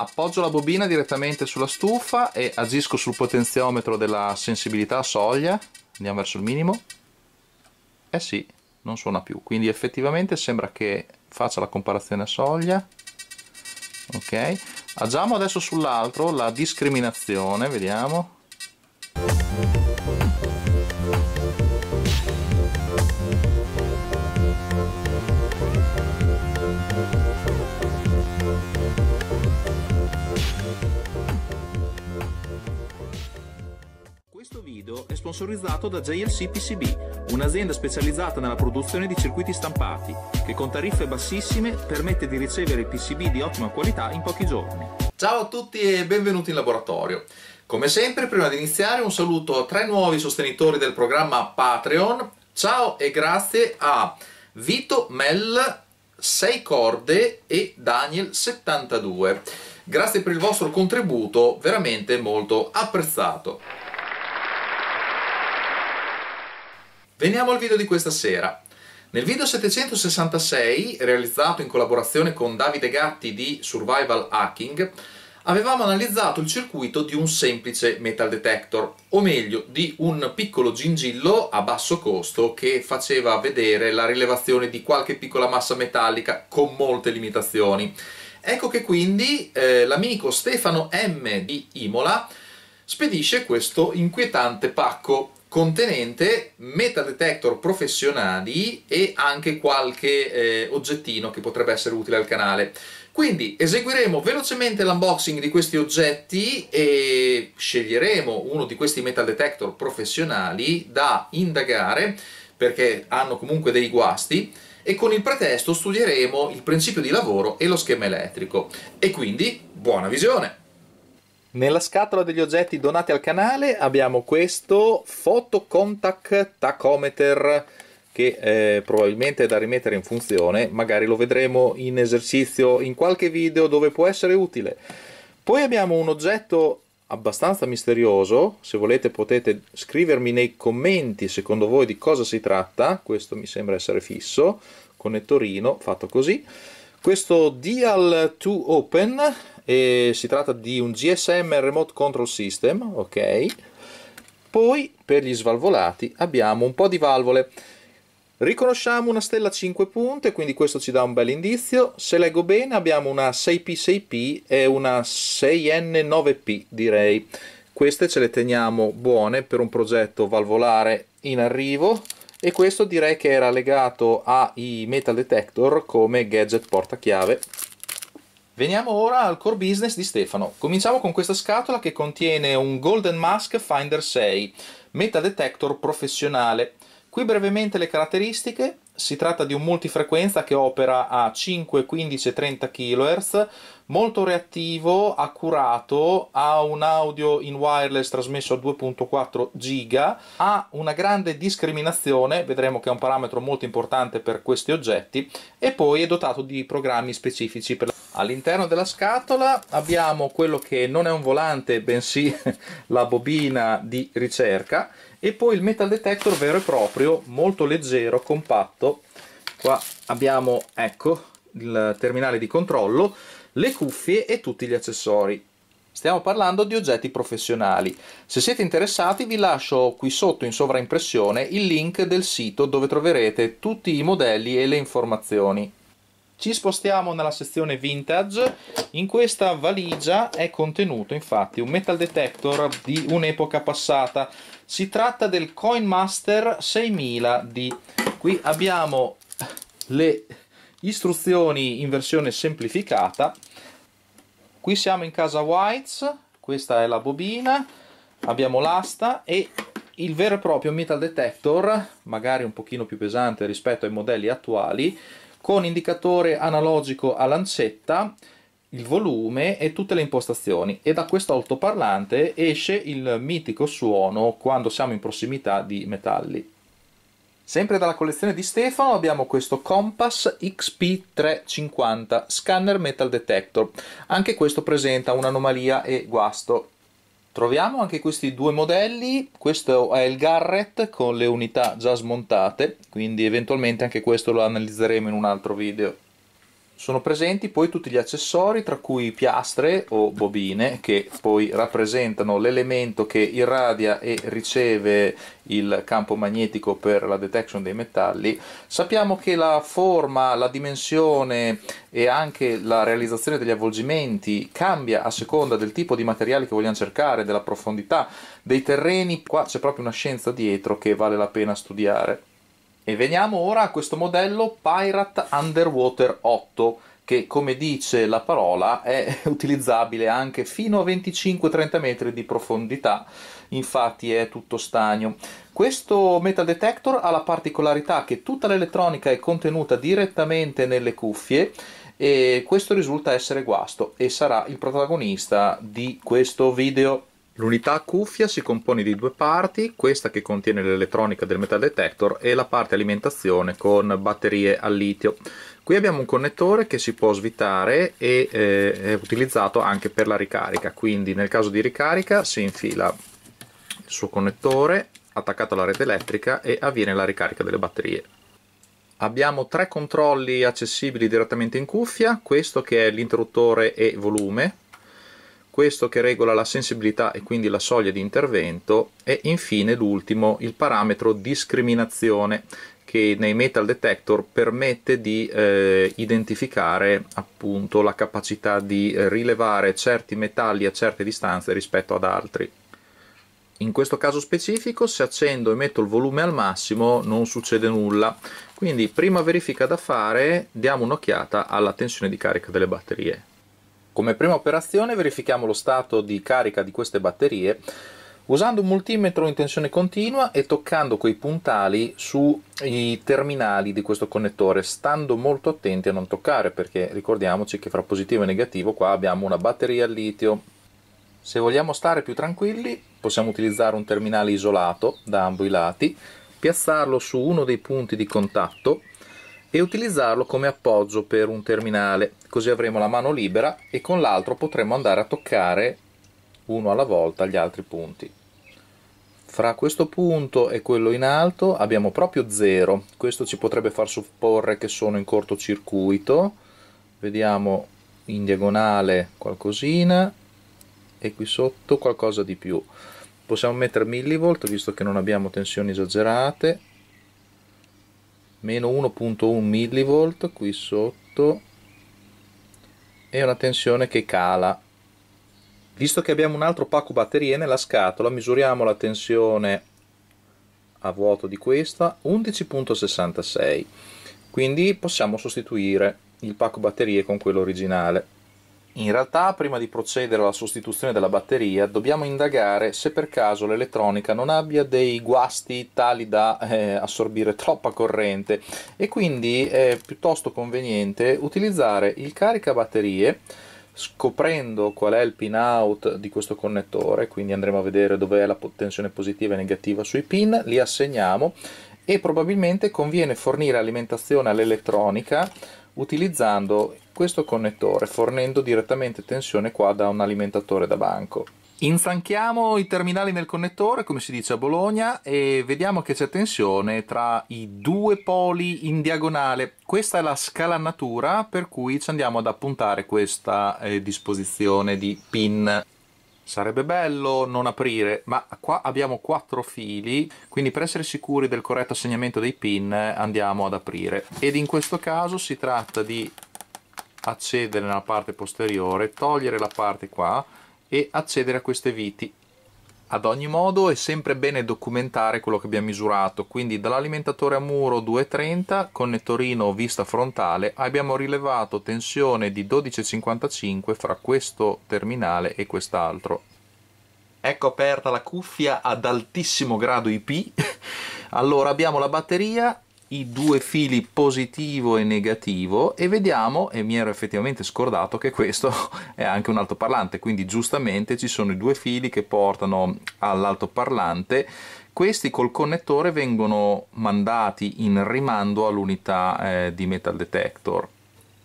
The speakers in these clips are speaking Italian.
appoggio la bobina direttamente sulla stufa e agisco sul potenziometro della sensibilità soglia andiamo verso il minimo eh sì non suona più quindi effettivamente sembra che faccia la comparazione a soglia ok agiamo adesso sull'altro la discriminazione vediamo video è sponsorizzato da JLC PCB, un'azienda specializzata nella produzione di circuiti stampati, che con tariffe bassissime permette di ricevere PCB di ottima qualità in pochi giorni. Ciao a tutti e benvenuti in laboratorio. Come sempre, prima di iniziare, un saluto a tre nuovi sostenitori del programma Patreon. Ciao e grazie a Vito Mel, 6 Corde e Daniel72. Grazie per il vostro contributo, veramente molto apprezzato. Veniamo al video di questa sera. Nel video 766, realizzato in collaborazione con Davide Gatti di Survival Hacking, avevamo analizzato il circuito di un semplice metal detector, o meglio di un piccolo gingillo a basso costo che faceva vedere la rilevazione di qualche piccola massa metallica con molte limitazioni. Ecco che quindi eh, l'amico Stefano M di Imola spedisce questo inquietante pacco contenente metal detector professionali e anche qualche eh, oggettino che potrebbe essere utile al canale. Quindi eseguiremo velocemente l'unboxing di questi oggetti e sceglieremo uno di questi metal detector professionali da indagare perché hanno comunque dei guasti e con il pretesto studieremo il principio di lavoro e lo schema elettrico. E quindi buona visione! Nella scatola degli oggetti donati al canale abbiamo questo Photocontact Tachometer che eh, probabilmente è da rimettere in funzione, magari lo vedremo in esercizio in qualche video dove può essere utile. Poi abbiamo un oggetto abbastanza misterioso, se volete potete scrivermi nei commenti secondo voi di cosa si tratta, questo mi sembra essere fisso, connettorino fatto così. Questo Dial to Open e si tratta di un GSM Remote Control System, ok? Poi per gli svalvolati abbiamo un po' di valvole. Riconosciamo una stella 5 punte, quindi questo ci dà un bel indizio. Se leggo bene abbiamo una 6P6P e una 6N9P direi. Queste ce le teniamo buone per un progetto valvolare in arrivo e questo direi che era legato ai metal detector come gadget portachiave Veniamo ora al core business di Stefano. Cominciamo con questa scatola che contiene un Golden Mask Finder 6, meta detector professionale. Qui brevemente le caratteristiche. Si tratta di un multifrequenza che opera a 5, 15 e 30 kHz molto reattivo, accurato, ha un audio in wireless trasmesso a 2.4 giga, ha una grande discriminazione, vedremo che è un parametro molto importante per questi oggetti, e poi è dotato di programmi specifici per la All'interno della scatola abbiamo quello che non è un volante, bensì la bobina di ricerca e poi il metal detector vero e proprio, molto leggero, compatto. Qua abbiamo, ecco, il terminale di controllo le cuffie e tutti gli accessori. Stiamo parlando di oggetti professionali. Se siete interessati vi lascio qui sotto in sovraimpressione il link del sito dove troverete tutti i modelli e le informazioni. Ci spostiamo nella sezione vintage, in questa valigia è contenuto infatti un metal detector di un'epoca passata, si tratta del Coinmaster 6000D, qui abbiamo le istruzioni in versione semplificata qui siamo in casa Whites questa è la bobina abbiamo l'asta e il vero e proprio metal detector magari un pochino più pesante rispetto ai modelli attuali con indicatore analogico a lancetta il volume e tutte le impostazioni e da questo altoparlante esce il mitico suono quando siamo in prossimità di metalli Sempre dalla collezione di Stefano abbiamo questo Compass XP350 Scanner Metal Detector. Anche questo presenta un'anomalia e guasto. Troviamo anche questi due modelli, questo è il Garrett con le unità già smontate, quindi eventualmente anche questo lo analizzeremo in un altro video sono presenti poi tutti gli accessori tra cui piastre o bobine che poi rappresentano l'elemento che irradia e riceve il campo magnetico per la detection dei metalli sappiamo che la forma, la dimensione e anche la realizzazione degli avvolgimenti cambia a seconda del tipo di materiali che vogliamo cercare, della profondità, dei terreni qua c'è proprio una scienza dietro che vale la pena studiare e veniamo ora a questo modello Pirate Underwater 8 che come dice la parola è utilizzabile anche fino a 25-30 metri di profondità, infatti è tutto stagno. Questo metal detector ha la particolarità che tutta l'elettronica è contenuta direttamente nelle cuffie e questo risulta essere guasto e sarà il protagonista di questo video. L'unità a cuffia si compone di due parti, questa che contiene l'elettronica del metal detector e la parte alimentazione con batterie al litio. Qui abbiamo un connettore che si può svitare e eh, è utilizzato anche per la ricarica, quindi nel caso di ricarica si infila il suo connettore attaccato alla rete elettrica e avviene la ricarica delle batterie. Abbiamo tre controlli accessibili direttamente in cuffia, questo che è l'interruttore e volume, questo che regola la sensibilità e quindi la soglia di intervento e infine l'ultimo, il parametro discriminazione che nei metal detector permette di eh, identificare appunto la capacità di rilevare certi metalli a certe distanze rispetto ad altri. In questo caso specifico se accendo e metto il volume al massimo non succede nulla, quindi prima verifica da fare diamo un'occhiata alla tensione di carica delle batterie. Come prima operazione verifichiamo lo stato di carica di queste batterie usando un multimetro in tensione continua e toccando quei puntali sui terminali di questo connettore, stando molto attenti a non toccare perché ricordiamoci che fra positivo e negativo qua abbiamo una batteria al litio. Se vogliamo stare più tranquilli possiamo utilizzare un terminale isolato da ambo i lati, piazzarlo su uno dei punti di contatto e utilizzarlo come appoggio per un terminale, così avremo la mano libera e con l'altro potremo andare a toccare uno alla volta gli altri punti. Fra questo punto e quello in alto abbiamo proprio 0, questo ci potrebbe far supporre che sono in cortocircuito, vediamo in diagonale qualcosina e qui sotto qualcosa di più. Possiamo mettere millivolt visto che non abbiamo tensioni esagerate, meno 1.1 millivolt qui sotto e una tensione che cala visto che abbiamo un altro pacco batterie nella scatola misuriamo la tensione a vuoto di questa 11.66 quindi possiamo sostituire il pacco batterie con quello originale in realtà, prima di procedere alla sostituzione della batteria, dobbiamo indagare se per caso l'elettronica non abbia dei guasti tali da eh, assorbire troppa corrente e quindi è piuttosto conveniente utilizzare il caricabatterie scoprendo qual è il pin out di questo connettore, quindi andremo a vedere dov'è la tensione positiva e negativa sui pin, li assegniamo e probabilmente conviene fornire alimentazione all'elettronica utilizzando questo connettore fornendo direttamente tensione qua da un alimentatore da banco. Infranchiamo i terminali nel connettore, come si dice a Bologna, e vediamo che c'è tensione tra i due poli in diagonale. Questa è la scalannatura per cui ci andiamo ad appuntare questa eh, disposizione di pin sarebbe bello non aprire ma qua abbiamo quattro fili quindi per essere sicuri del corretto assegnamento dei pin andiamo ad aprire ed in questo caso si tratta di accedere nella parte posteriore togliere la parte qua e accedere a queste viti ad ogni modo è sempre bene documentare quello che abbiamo misurato, quindi dall'alimentatore a muro 230, connettorino vista frontale, abbiamo rilevato tensione di 12,55 fra questo terminale e quest'altro. Ecco aperta la cuffia ad altissimo grado IP, allora abbiamo la batteria i due fili positivo e negativo e vediamo, e mi ero effettivamente scordato che questo è anche un altoparlante, quindi giustamente ci sono i due fili che portano all'altoparlante, questi col connettore vengono mandati in rimando all'unità eh, di metal detector.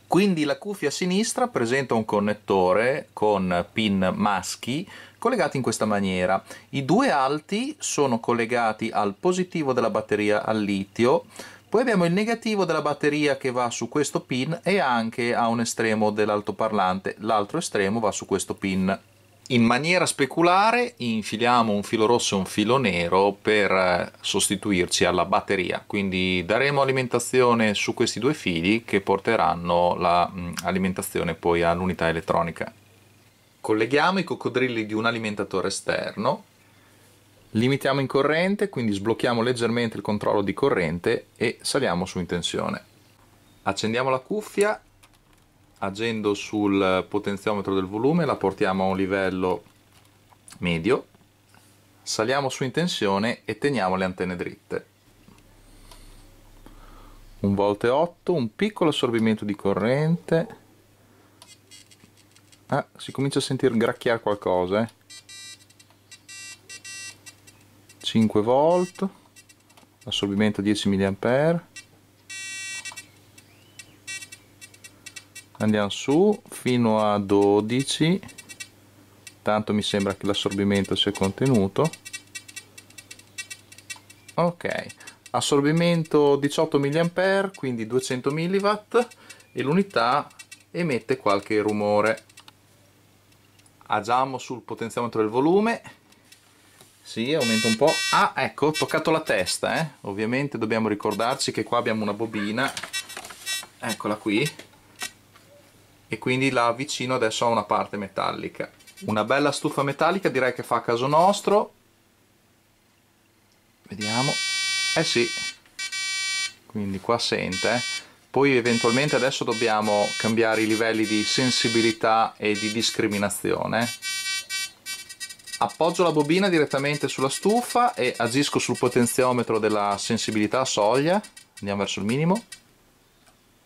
Quindi la cuffia a sinistra presenta un connettore con pin maschi collegati in questa maniera. I due alti sono collegati al positivo della batteria al litio, poi abbiamo il negativo della batteria che va su questo pin e anche a un estremo dell'altoparlante, l'altro estremo va su questo pin. In maniera speculare infiliamo un filo rosso e un filo nero per eh, sostituirci alla batteria, quindi daremo alimentazione su questi due fili che porteranno l'alimentazione la, mm, poi all'unità elettronica. Colleghiamo i coccodrilli di un alimentatore esterno, limitiamo in corrente, quindi sblocchiamo leggermente il controllo di corrente e saliamo su in tensione. Accendiamo la cuffia, agendo sul potenziometro del volume la portiamo a un livello medio, saliamo su in tensione e teniamo le antenne dritte. Un volte 8, un piccolo assorbimento di corrente, Ah, si comincia a sentire gracchiare qualcosa, eh. 5 volt, assorbimento 10 mA. Andiamo su fino a 12, tanto mi sembra che l'assorbimento sia contenuto. Ok, assorbimento 18 mA, quindi 200 mW e l'unità emette qualche rumore agiamo sul potenziometro del volume sì, aumenta un po'. Ah, ecco, ho toccato la testa, eh. Ovviamente dobbiamo ricordarci che qua abbiamo una bobina. Eccola qui. E quindi la avvicino adesso a una parte metallica. Una bella stufa metallica, direi che fa caso nostro. Vediamo. Eh sì. Quindi qua sente, eh. Poi eventualmente adesso dobbiamo cambiare i livelli di sensibilità e di discriminazione. Appoggio la bobina direttamente sulla stufa e agisco sul potenziometro della sensibilità soglia, andiamo verso il minimo.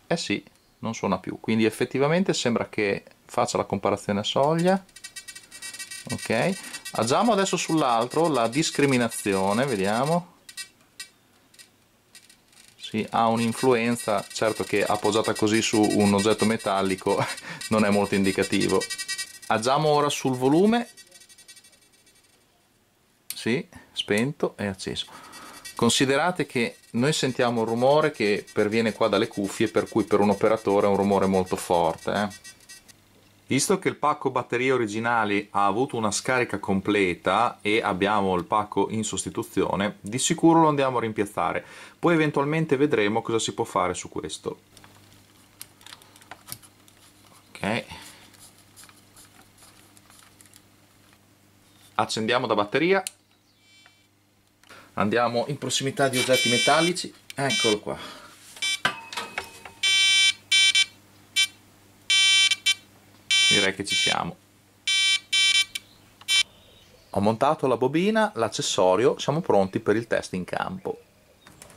Eh sì, non suona più, quindi effettivamente sembra che faccia la comparazione a soglia. Ok, agiamo adesso sull'altro, la discriminazione, vediamo sì, ha un'influenza, certo che appoggiata così su un oggetto metallico non è molto indicativo. Agiamo ora sul volume, sì, spento e acceso. Considerate che noi sentiamo un rumore che perviene qua dalle cuffie, per cui per un operatore è un rumore molto forte. Eh? Visto che il pacco batterie originali ha avuto una scarica completa e abbiamo il pacco in sostituzione, di sicuro lo andiamo a rimpiazzare. Poi eventualmente vedremo cosa si può fare su questo. Ok. Accendiamo da batteria. Andiamo in prossimità di oggetti metallici. Eccolo qua. direi che ci siamo. Ho montato la bobina, l'accessorio, siamo pronti per il test in campo.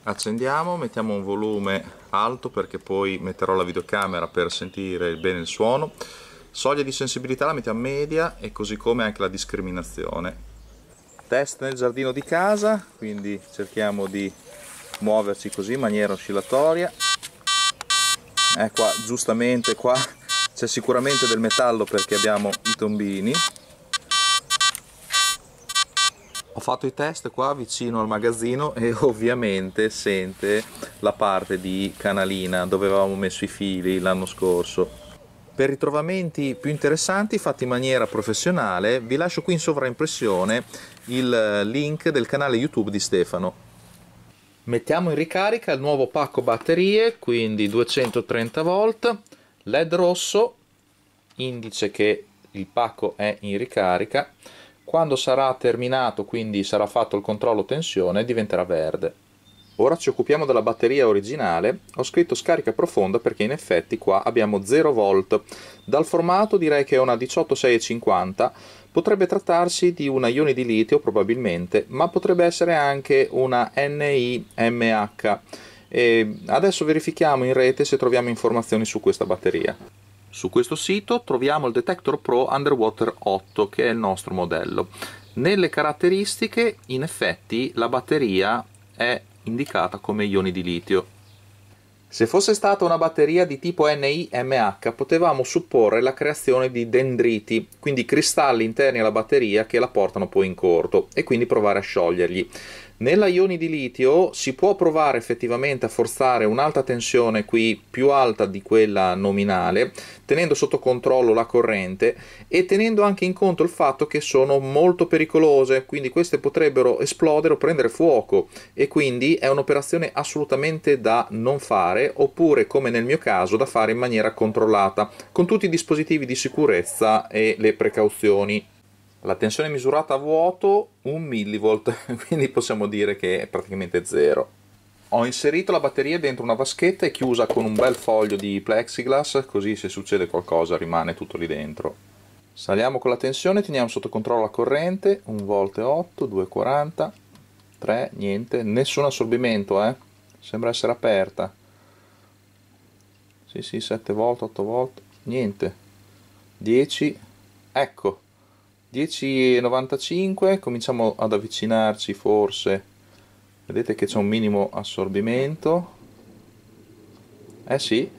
Accendiamo, mettiamo un volume alto perché poi metterò la videocamera per sentire bene il suono. Soglia di sensibilità la mettiamo media e così come anche la discriminazione. Test nel giardino di casa, quindi cerchiamo di muoverci così in maniera oscillatoria. Ecco, eh, giustamente qua c'è sicuramente del metallo perché abbiamo i tombini ho fatto i test qua vicino al magazzino e ovviamente sente la parte di canalina dove avevamo messo i fili l'anno scorso per ritrovamenti più interessanti fatti in maniera professionale vi lascio qui in sovraimpressione il eh, link del canale youtube di Stefano mettiamo in ricarica il nuovo pacco batterie quindi 230 volt LED rosso, indice che il pacco è in ricarica, quando sarà terminato, quindi sarà fatto il controllo tensione, diventerà verde. Ora ci occupiamo della batteria originale, ho scritto scarica profonda perché in effetti qua abbiamo 0 volt. Dal formato direi che è una 18650, potrebbe trattarsi di una ione di litio probabilmente, ma potrebbe essere anche una NIMH e adesso verifichiamo in rete se troviamo informazioni su questa batteria. Su questo sito troviamo il Detector Pro Underwater 8 che è il nostro modello. Nelle caratteristiche in effetti la batteria è indicata come ioni di litio. Se fosse stata una batteria di tipo NIMH potevamo supporre la creazione di dendriti, quindi cristalli interni alla batteria che la portano poi in corto e quindi provare a scioglierli. Nella ioni di litio si può provare effettivamente a forzare un'alta tensione qui più alta di quella nominale, tenendo sotto controllo la corrente e tenendo anche in conto il fatto che sono molto pericolose, quindi queste potrebbero esplodere o prendere fuoco e quindi è un'operazione assolutamente da non fare oppure come nel mio caso da fare in maniera controllata, con tutti i dispositivi di sicurezza e le precauzioni la tensione misurata a vuoto 1 mV, quindi possiamo dire che è praticamente zero. Ho inserito la batteria dentro una vaschetta e chiusa con un bel foglio di plexiglass, così se succede qualcosa rimane tutto lì dentro. Saliamo con la tensione, teniamo sotto controllo la corrente, 1 volt e 8, 240, 3, niente, nessun assorbimento, eh? Sembra essere aperta. Sì, sì, 7 volt, 8 volt, niente. 10, ecco, 10,95 cominciamo ad avvicinarci forse vedete che c'è un minimo assorbimento eh sì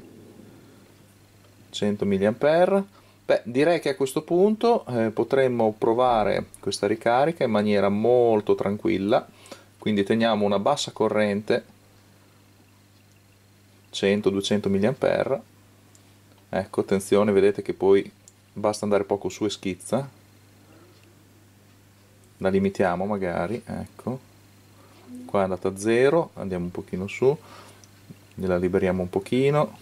100 mAh Beh, direi che a questo punto eh, potremmo provare questa ricarica in maniera molto tranquilla quindi teniamo una bassa corrente 100-200 mAh ecco attenzione vedete che poi basta andare poco su e schizza la limitiamo magari, ecco, qua è andata a 0, andiamo un pochino su, gliela liberiamo un pochino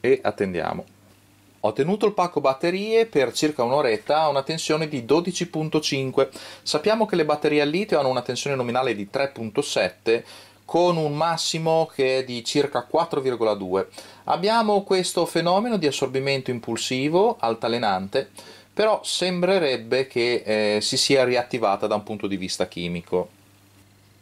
e attendiamo. Ho tenuto il pacco batterie per circa un'oretta a una tensione di 12.5. Sappiamo che le batterie al litio hanno una tensione nominale di 3.7 con un massimo che è di circa 4,2. Abbiamo questo fenomeno di assorbimento impulsivo altalenante però sembrerebbe che eh, si sia riattivata da un punto di vista chimico.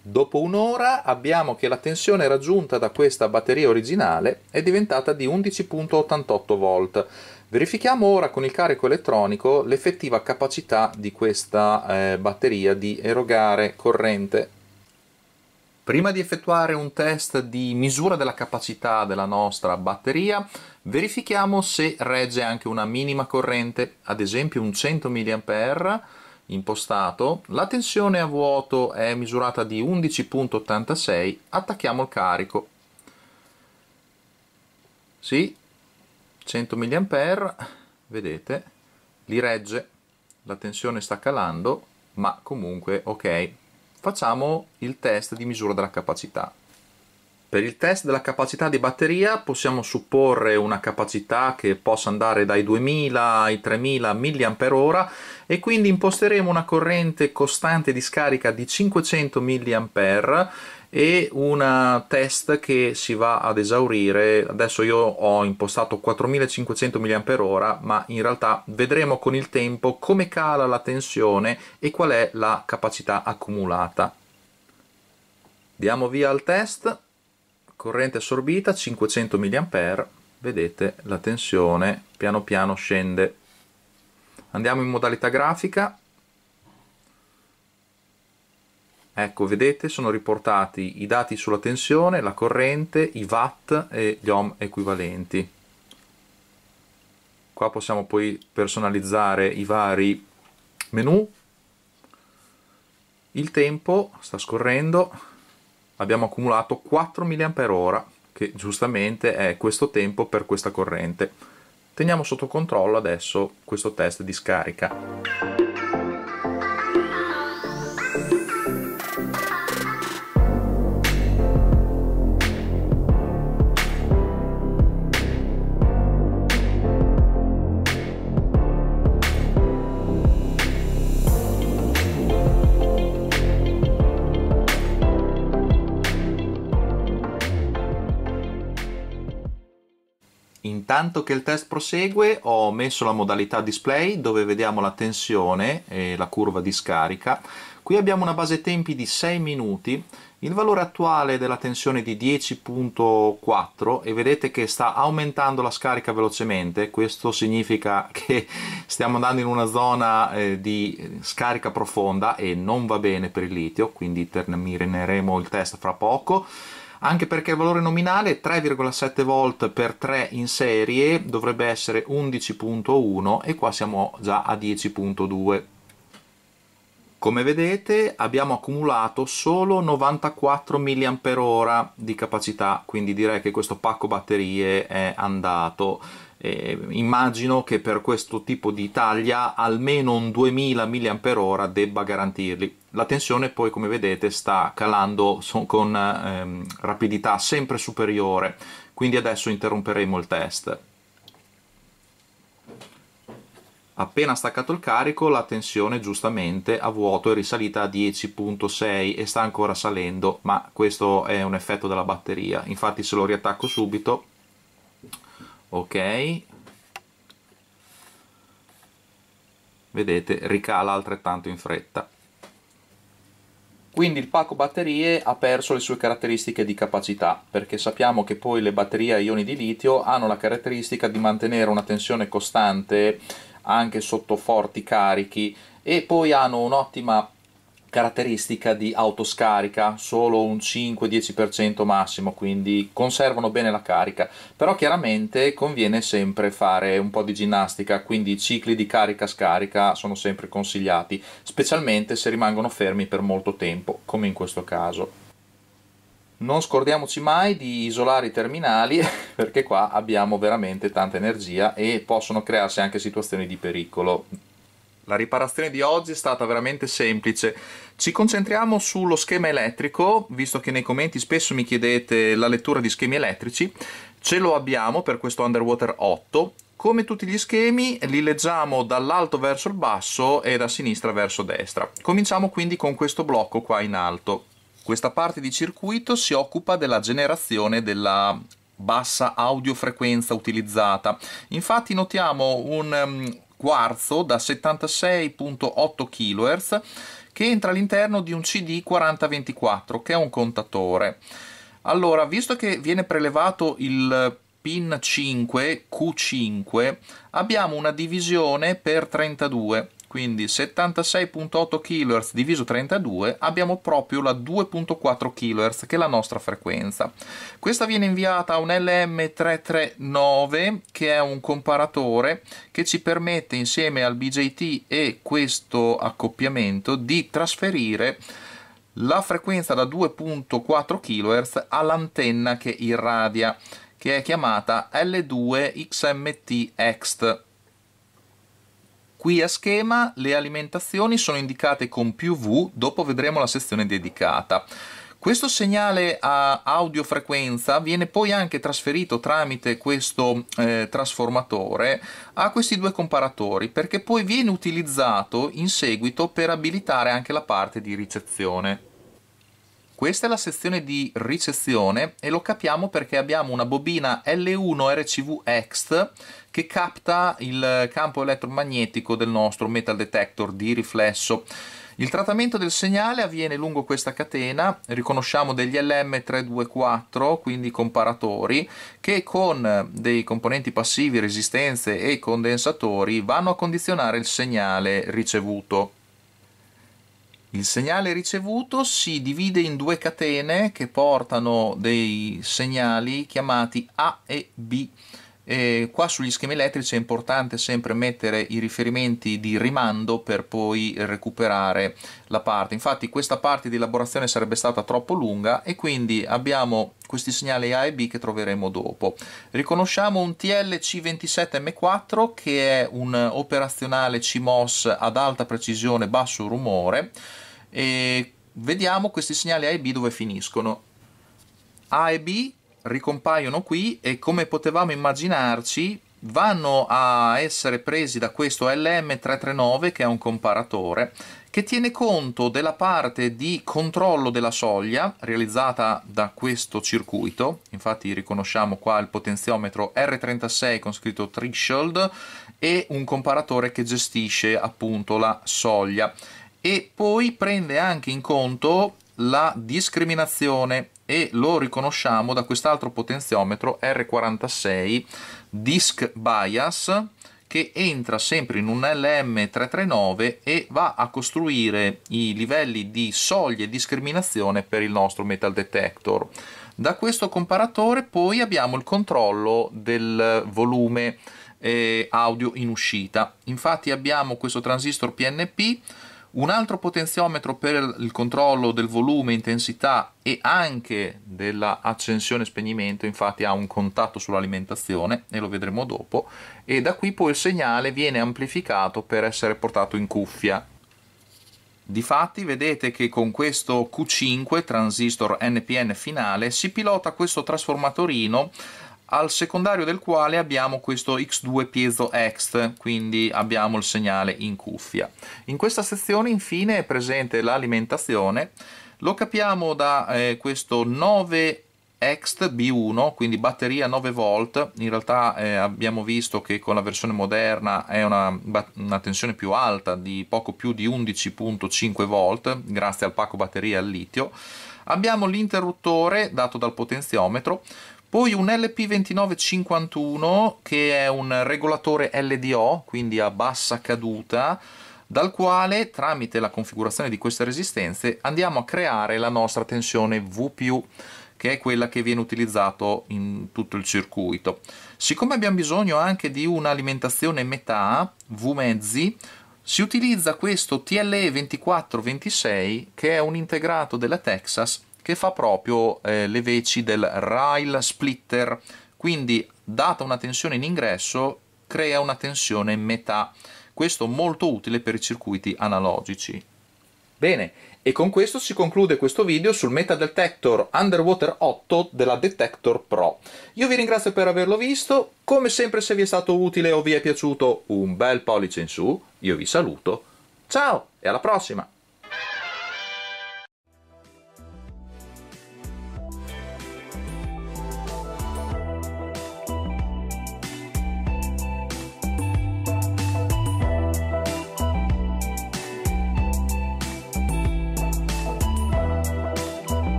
Dopo un'ora abbiamo che la tensione raggiunta da questa batteria originale è diventata di 11.88 volt. Verifichiamo ora con il carico elettronico l'effettiva capacità di questa eh, batteria di erogare corrente. Prima di effettuare un test di misura della capacità della nostra batteria, Verifichiamo se regge anche una minima corrente, ad esempio un 100 mA impostato, la tensione a vuoto è misurata di 11.86, attacchiamo il carico. Sì, 100 mA, vedete, li regge, la tensione sta calando, ma comunque ok. Facciamo il test di misura della capacità. Per il test della capacità di batteria possiamo supporre una capacità che possa andare dai 2000 ai 3000 mAh e quindi imposteremo una corrente costante di scarica di 500 mAh e un test che si va ad esaurire adesso io ho impostato 4500 mAh ma in realtà vedremo con il tempo come cala la tensione e qual è la capacità accumulata diamo via al test corrente assorbita 500 mA vedete la tensione piano piano scende andiamo in modalità grafica ecco vedete sono riportati i dati sulla tensione la corrente i watt e gli ohm equivalenti qua possiamo poi personalizzare i vari menu il tempo sta scorrendo abbiamo accumulato 4 mAh che giustamente è questo tempo per questa corrente. Teniamo sotto controllo adesso questo test di scarica. intanto che il test prosegue ho messo la modalità display dove vediamo la tensione e la curva di scarica. Qui abbiamo una base tempi di 6 minuti, il valore attuale della tensione è di 10.4 e vedete che sta aumentando la scarica velocemente, questo significa che stiamo andando in una zona eh, di scarica profonda e non va bene per il litio, quindi termineremo il test fra poco anche perché il valore nominale 3,7 volt per 3 in serie dovrebbe essere 11.1 e qua siamo già a 10.2 come vedete abbiamo accumulato solo 94 mAh di capacità, quindi direi che questo pacco batterie è andato eh, immagino che per questo tipo di taglia almeno un 2000 mAh debba garantirli. La tensione poi come vedete sta calando con ehm, rapidità sempre superiore, quindi adesso interromperemo il test. Appena staccato il carico la tensione giustamente a vuoto è risalita a 10.6 e sta ancora salendo, ma questo è un effetto della batteria, infatti se lo riattacco subito ok vedete ricala altrettanto in fretta quindi il pacco batterie ha perso le sue caratteristiche di capacità, perché sappiamo che poi le batterie a ioni di litio hanno la caratteristica di mantenere una tensione costante anche sotto forti carichi e poi hanno un'ottima caratteristica di autoscarica, solo un 5-10% massimo, quindi conservano bene la carica, però chiaramente conviene sempre fare un po' di ginnastica, quindi i cicli di carica-scarica sono sempre consigliati, specialmente se rimangono fermi per molto tempo, come in questo caso. Non scordiamoci mai di isolare i terminali perché qua abbiamo veramente tanta energia e possono crearsi anche situazioni di pericolo. La riparazione di oggi è stata veramente semplice. Ci concentriamo sullo schema elettrico, visto che nei commenti spesso mi chiedete la lettura di schemi elettrici. Ce lo abbiamo per questo Underwater 8. Come tutti gli schemi, li leggiamo dall'alto verso il basso e da sinistra verso destra. Cominciamo quindi con questo blocco qua in alto. Questa parte di circuito si occupa della generazione della bassa audiofrequenza utilizzata. Infatti notiamo un, mm, quarzo da 76.8 kHz che entra all'interno di un CD4024 che è un contatore. Allora, visto che viene prelevato il pin 5 Q5 abbiamo una divisione per 32 quindi 76.8 kHz diviso 32 abbiamo proprio la 2.4 kHz che è la nostra frequenza. Questa viene inviata a un LM339 che è un comparatore che ci permette insieme al BJT e questo accoppiamento di trasferire la frequenza da 2.4 kHz all'antenna che irradia che è chiamata L2XMT-EXT Qui a schema le alimentazioni sono indicate con più V, dopo vedremo la sezione dedicata. Questo segnale a audiofrequenza viene poi anche trasferito tramite questo eh, trasformatore a questi due comparatori perché poi viene utilizzato in seguito per abilitare anche la parte di ricezione. Questa è la sezione di ricezione e lo capiamo perché abbiamo una bobina L1 RCV Ext che capta il campo elettromagnetico del nostro metal detector di riflesso. Il trattamento del segnale avviene lungo questa catena, riconosciamo degli LM324, quindi comparatori, che con dei componenti passivi, resistenze e condensatori vanno a condizionare il segnale ricevuto. Il segnale ricevuto si divide in due catene che portano dei segnali chiamati A e B. E qua sugli schemi elettrici è importante sempre mettere i riferimenti di rimando per poi recuperare la parte. Infatti questa parte di elaborazione sarebbe stata troppo lunga e quindi abbiamo questi segnali A e B che troveremo dopo. Riconosciamo un TLC27M4 che è un operazionale CMOS ad alta precisione, basso rumore e vediamo questi segnali A e B dove finiscono A e B ricompaiono qui e come potevamo immaginarci vanno a essere presi da questo LM339 che è un comparatore che tiene conto della parte di controllo della soglia realizzata da questo circuito, infatti riconosciamo qua il potenziometro R36 con scritto threshold e un comparatore che gestisce appunto la soglia e poi prende anche in conto la discriminazione e lo riconosciamo da quest'altro potenziometro R46 Disk Bias che entra sempre in un LM339 e va a costruire i livelli di soglie e discriminazione per il nostro metal detector. Da questo comparatore poi abbiamo il controllo del volume eh, audio in uscita. Infatti abbiamo questo transistor PNP un altro potenziometro per il controllo del volume, intensità e anche dell'accensione accensione spegnimento, infatti ha un contatto sull'alimentazione e lo vedremo dopo e da qui poi il segnale viene amplificato per essere portato in cuffia. Difatti vedete che con questo Q5 transistor NPN finale si pilota questo trasformatorino al secondario del quale abbiamo questo X2 piezo ext, quindi abbiamo il segnale in cuffia. In questa sezione infine è presente l'alimentazione, lo capiamo da eh, questo 9 ext B1, quindi batteria 9 V, in realtà eh, abbiamo visto che con la versione moderna è una, una tensione più alta di poco più di 11.5 V, grazie al pacco batteria al litio. Abbiamo l'interruttore dato dal potenziometro, poi un LP2951 che è un regolatore LDO, quindi a bassa caduta, dal quale tramite la configurazione di queste resistenze andiamo a creare la nostra tensione V+, che è quella che viene utilizzata in tutto il circuito. Siccome abbiamo bisogno anche di un'alimentazione metà, V mezzi, si utilizza questo TLE2426 che è un integrato della Texas che fa proprio eh, le veci del rail splitter, quindi data una tensione in ingresso crea una tensione in metà. Questo molto utile per i circuiti analogici. Bene, e con questo si conclude questo video sul Metal Detector Underwater 8 della Detector Pro. Io vi ringrazio per averlo visto, come sempre se vi è stato utile o vi è piaciuto un bel pollice in su, io vi saluto, ciao e alla prossima!